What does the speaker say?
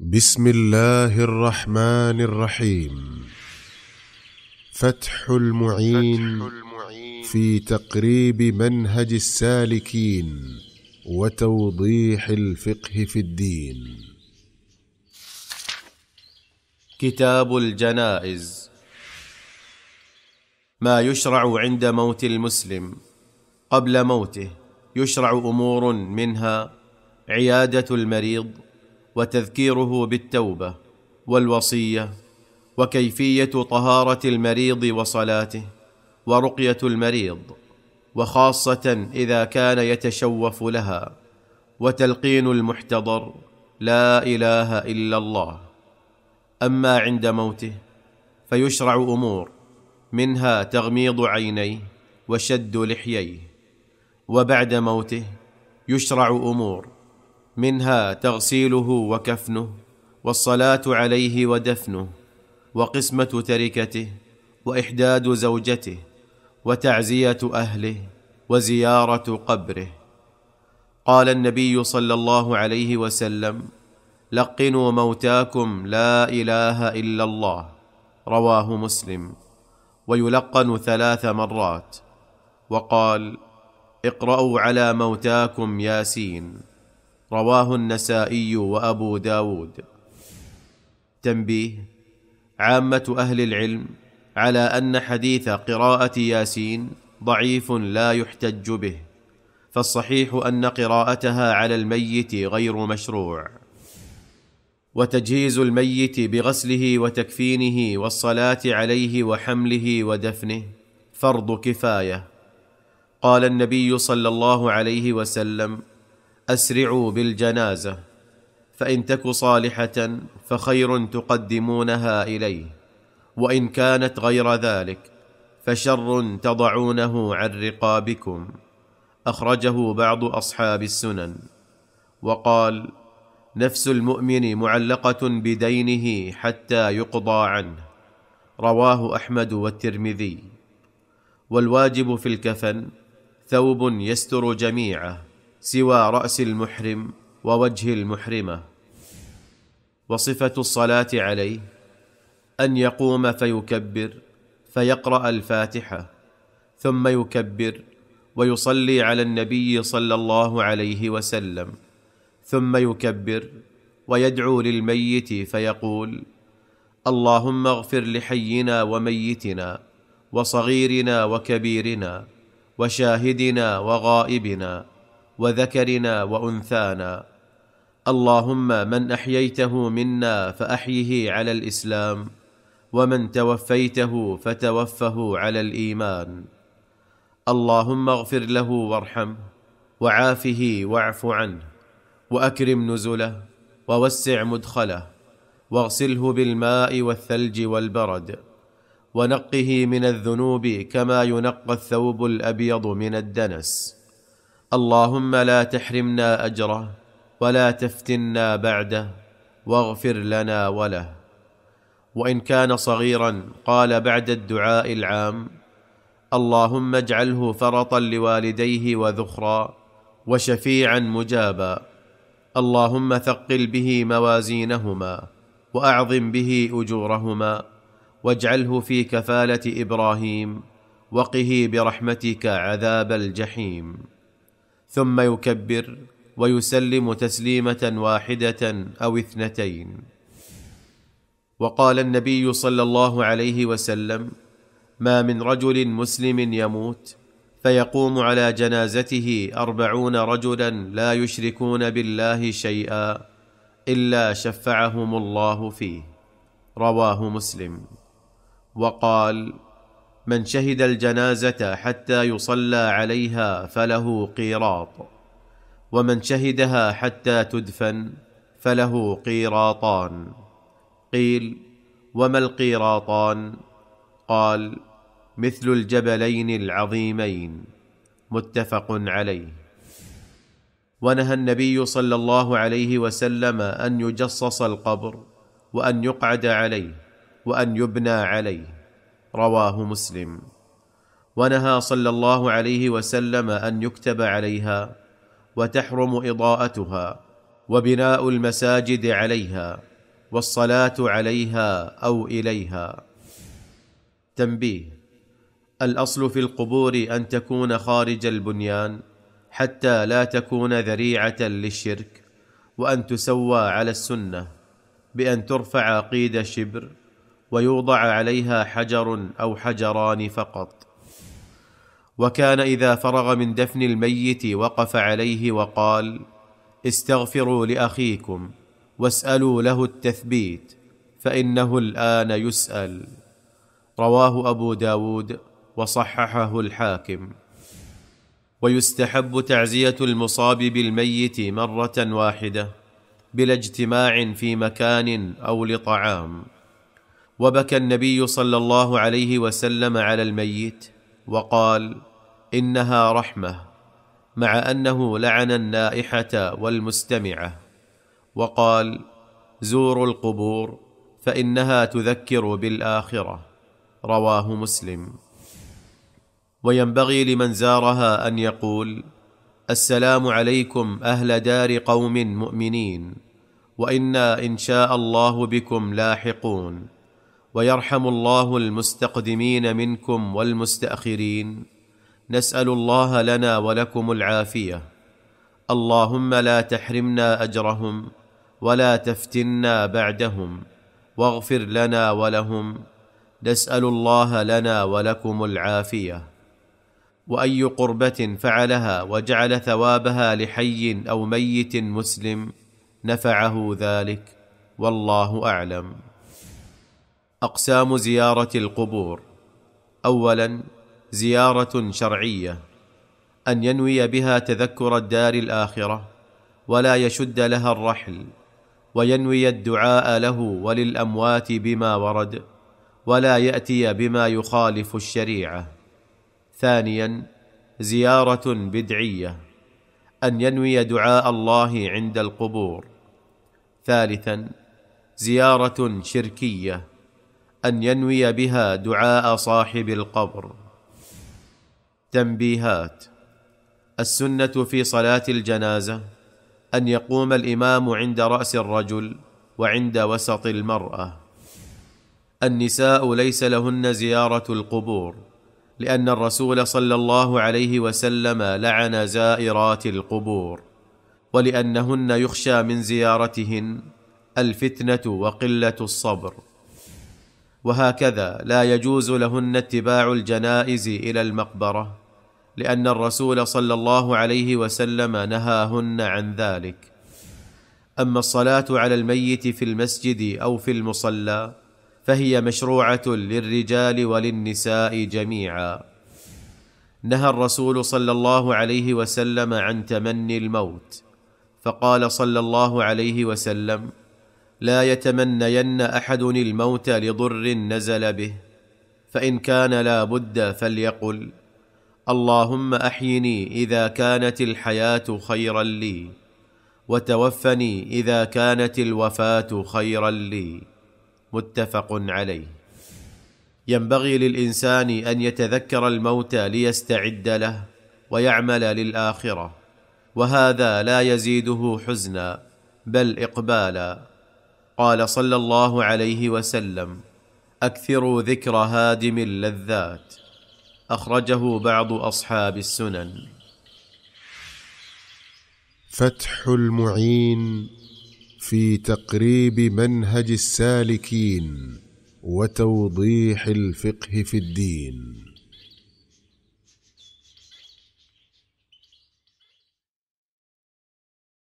بسم الله الرحمن الرحيم فتح المعين, في تقريب منهج السالكين وتوضيح الفقه في الدين كتاب الجنائز ما يشرع عند موت المسلم قبل موته يشرع امور منها عياده المريض وتذكيره بالتوبه والوصيه وكيفيه طهاره المريض وصلاته ورقيه المريض وخاصه اذا كان يتشوف لها وتلقين المحتضر لا اله الا الله اما عند موته فيشرع امور منها تغميض عينيه وشد لحييه وبعد موته يشرع امور منها تغسيله وكفنه والصلاه عليه ودفنه وقسمه تركته واحداد زوجته وتعزيه اهله وزياره قبره قال النبي صلى الله عليه وسلم لقنوا موتاكم لا اله الا الله رواه مسلم ويلقن ثلاث مرات وقال اقرأوا على موتاكم ياسين رواه النسائي وأبو داود تنبيه عامة أهل العلم على أن حديث قراءة ياسين ضعيف لا يحتج به فالصحيح أن قراءتها على الميت غير مشروع وتجهيز الميت بغسله وتكفينه والصلاة عليه وحمله ودفنه فرض كفاية قال النبي صلى الله عليه وسلم اسرعوا بالجنازه فان تك صالحه فخير تقدمونها اليه وان كانت غير ذلك فشر تضعونه عن رقابكم اخرجه بعض اصحاب السنن وقال نفس المؤمن معلقه بدينه حتى يقضى عنه رواه احمد والترمذي والواجب في الكفن ثوب يستر جميعه سوى راس المحرم ووجه المحرمه وصفه الصلاه عليه ان يقوم فيكبر فيقرا الفاتحه ثم يكبر ويصلي على النبي صلى الله عليه وسلم ثم يكبر ويدعو للميت فيقول اللهم اغفر لحينا وميتنا وصغيرنا وكبيرنا وشاهدنا وغائبنا وذكرنا وانثانا اللهم من احييته منا فاحيه على الاسلام ومن توفيته فتوفه على الايمان اللهم اغفر له وارحمه وعافه واعف عنه واكرم نزله ووسع مدخله واغسله بالماء والثلج والبرد ونقه من الذنوب كما ينقى الثوب الابيض من الدنس اللهم لا تحرمنا اجره ولا تفتنا بعده واغفر لنا وله وان كان صغيرا قال بعد الدعاء العام اللهم اجعله فرطا لوالديه وذخرا وشفيعا مجابا اللهم ثقل به موازينهما واعظم به اجورهما واجعله في كفاله ابراهيم وقه برحمتك عذاب الجحيم ثم يكبر ويسلم تسليمه واحده او اثنتين وقال النبي صلى الله عليه وسلم ما من رجل مسلم يموت فيقوم على جنازته اربعون رجلا لا يشركون بالله شيئا الا شفعهم الله فيه رواه مسلم وقال من شهد الجنازه حتى يصلى عليها فله قيراط ومن شهدها حتى تدفن فله قيراطان قيل وما القيراطان قال مثل الجبلين العظيمين متفق عليه ونهى النبي صلى الله عليه وسلم ان يجصص القبر وان يقعد عليه وان يبنى عليه رواه مسلم ونهى صلى الله عليه وسلم ان يكتب عليها وتحرم اضاءتها وبناء المساجد عليها والصلاه عليها او اليها تنبيه الاصل في القبور ان تكون خارج البنيان حتى لا تكون ذريعه للشرك وان تسوى على السنه بان ترفع قيد شبر ويوضع عليها حجر او حجران فقط وكان اذا فرغ من دفن الميت وقف عليه وقال استغفروا لاخيكم واسالوا له التثبيت فانه الان يسال رواه ابو داود وصححه الحاكم ويستحب تعزيه المصاب بالميت مره واحده بلا اجتماع في مكان او لطعام وبكى النبي صلى الله عليه وسلم على الميت وقال انها رحمه مع انه لعن النائحه والمستمعه وقال زوروا القبور فانها تذكر بالاخره رواه مسلم وينبغي لمن زارها ان يقول السلام عليكم اهل دار قوم مؤمنين وانا ان شاء الله بكم لاحقون ويرحم الله المستقدمين منكم والمستاخرين نسال الله لنا ولكم العافيه اللهم لا تحرمنا اجرهم ولا تفتنا بعدهم واغفر لنا ولهم نسال الله لنا ولكم العافيه واي قربه فعلها وجعل ثوابها لحي او ميت مسلم نفعه ذلك والله اعلم اقسام زياره القبور اولا زياره شرعيه ان ينوي بها تذكر الدار الاخره ولا يشد لها الرحل وينوي الدعاء له وللاموات بما ورد ولا ياتي بما يخالف الشريعه ثانيا زياره بدعيه ان ينوي دعاء الله عند القبور ثالثا زياره شركيه ان ينوي بها دعاء صاحب القبر تنبيهات السنه في صلاه الجنازه ان يقوم الامام عند راس الرجل وعند وسط المراه النساء ليس لهن زياره القبور لان الرسول صلى الله عليه وسلم لعن زائرات القبور ولانهن يخشى من زيارتهن الفتنه وقله الصبر وهكذا لا يجوز لهن اتباع الجنائز الى المقبره لان الرسول صلى الله عليه وسلم نهاهن عن ذلك اما الصلاه على الميت في المسجد او في المصلى فهي مشروعه للرجال وللنساء جميعا نهى الرسول صلى الله عليه وسلم عن تمني الموت فقال صلى الله عليه وسلم لا يتمنين احد الموت لضر نزل به فان كان لا بد فليقل اللهم احيني اذا كانت الحياه خيرا لي وتوفني اذا كانت الوفاه خيرا لي متفق عليه ينبغي للانسان ان يتذكر الموت ليستعد له ويعمل للاخره وهذا لا يزيده حزنا بل اقبالا قال صلى الله عليه وسلم اكثروا ذكر هادم اللذات اخرجه بعض اصحاب السنن فتح المعين في تقريب منهج السالكين وتوضيح الفقه في الدين